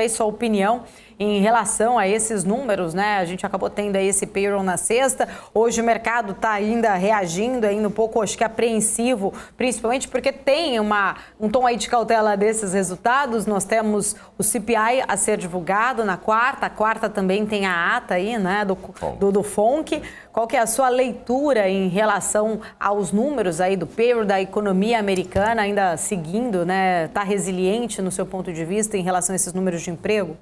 aí sua opinião em relação a esses números, né? A gente acabou tendo aí esse payroll na sexta. Hoje o mercado está ainda reagindo, ainda um pouco, acho que apreensivo, principalmente porque tem uma, um tom aí de cautela desses resultados. Nós temos o CPI a ser divulgado na quarta. A quarta também tem a ata aí, né? Do, do, do FONC. Qual que é a sua leitura em relação aos números aí do payroll, da economia americana, ainda seguindo, né? Está resiliente no seu ponto de vista em relação a esses números de emprego?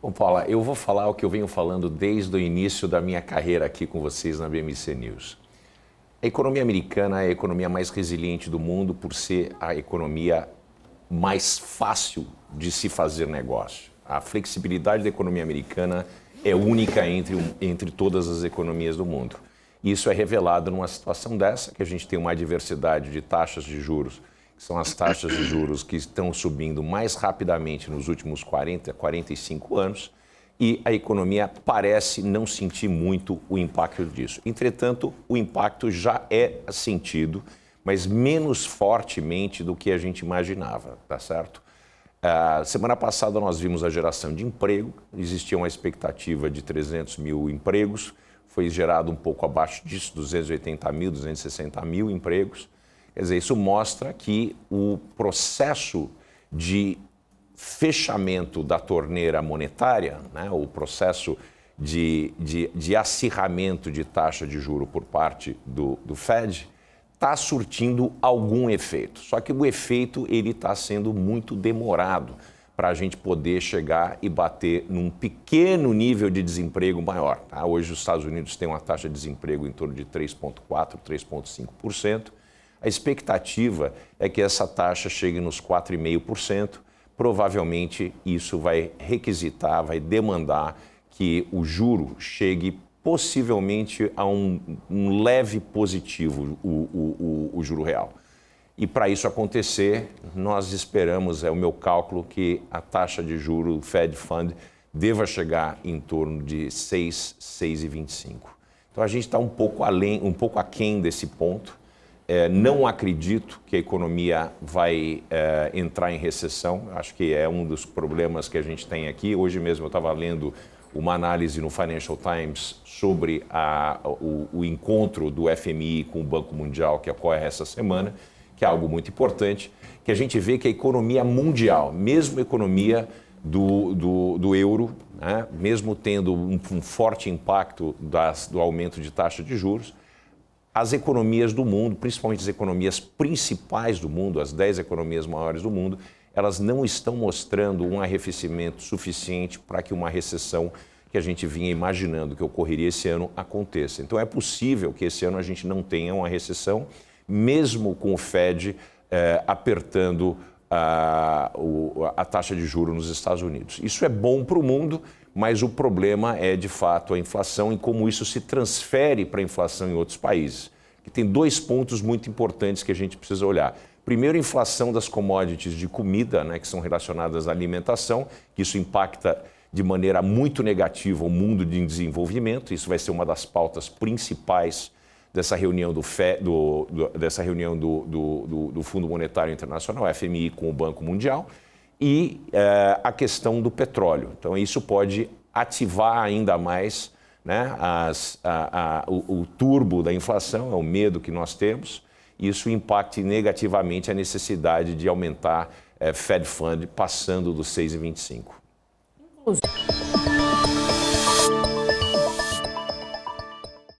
Bom, Paula, eu vou falar o que eu venho falando desde o início da minha carreira aqui com vocês na BMC News. A economia americana é a economia mais resiliente do mundo por ser a economia mais fácil de se fazer negócio. A flexibilidade da economia americana é única entre, entre todas as economias do mundo. Isso é revelado numa situação dessa, que a gente tem uma diversidade de taxas de juros são as taxas de juros que estão subindo mais rapidamente nos últimos 40, 45 anos e a economia parece não sentir muito o impacto disso. Entretanto, o impacto já é sentido, mas menos fortemente do que a gente imaginava, tá certo? Ah, semana passada nós vimos a geração de emprego, existia uma expectativa de 300 mil empregos, foi gerado um pouco abaixo disso, 280 mil, 260 mil empregos. Quer dizer, isso mostra que o processo de fechamento da torneira monetária, né, o processo de, de, de, acirramento de taxa de juro por parte do, do Fed, está surtindo algum efeito. Só que o efeito ele está sendo muito demorado para a gente poder chegar e bater num pequeno nível de desemprego maior. Tá? Hoje os Estados Unidos têm uma taxa de desemprego em torno de 3,4, 3,5%. A expectativa é que essa taxa chegue nos 4,5%. Provavelmente isso vai requisitar, vai demandar que o juro chegue possivelmente a um, um leve positivo, o, o, o, o juro real. E para isso acontecer, nós esperamos, é o meu cálculo, que a taxa de juro do Fed Fund deva chegar em torno de 6, 6,25. Então a gente está um pouco além, um pouco aquém desse ponto. É, não acredito que a economia vai é, entrar em recessão. Acho que é um dos problemas que a gente tem aqui. Hoje mesmo eu estava lendo uma análise no Financial Times sobre a, o, o, encontro do FMI com o Banco Mundial que ocorre essa semana, que é algo muito importante, que a gente vê que a economia mundial, mesmo a economia do, do, do euro, né, mesmo tendo um, um forte impacto das, do aumento de taxa de juros, as economias do mundo, principalmente as economias principais do mundo, as 10 economias maiores do mundo, elas não estão mostrando um arrefecimento suficiente para que uma recessão que a gente vinha imaginando que ocorreria esse ano aconteça. Então é possível que esse ano a gente não tenha uma recessão, mesmo com o Fed eh, apertando a, a taxa de juro nos Estados Unidos. Isso é bom para o mundo, mas o problema é de fato a inflação e como isso se transfere para a inflação em outros países. Que tem dois pontos muito importantes que a gente precisa olhar. Primeiro, a inflação das commodities de comida, né, que são relacionadas à alimentação, que isso impacta de maneira muito negativa o mundo de desenvolvimento. Isso vai ser uma das pautas principais dessa reunião do, Fe, do, do dessa reunião do, do, do, Fundo Monetário Internacional, FMI, com o Banco Mundial, e é, a questão do petróleo. Então, isso pode ativar ainda mais né, as, a, a, o, o turbo da inflação, é o medo que nós temos, isso impacte negativamente a necessidade de aumentar é, Fed Fund passando dos 6,25. Inclusive.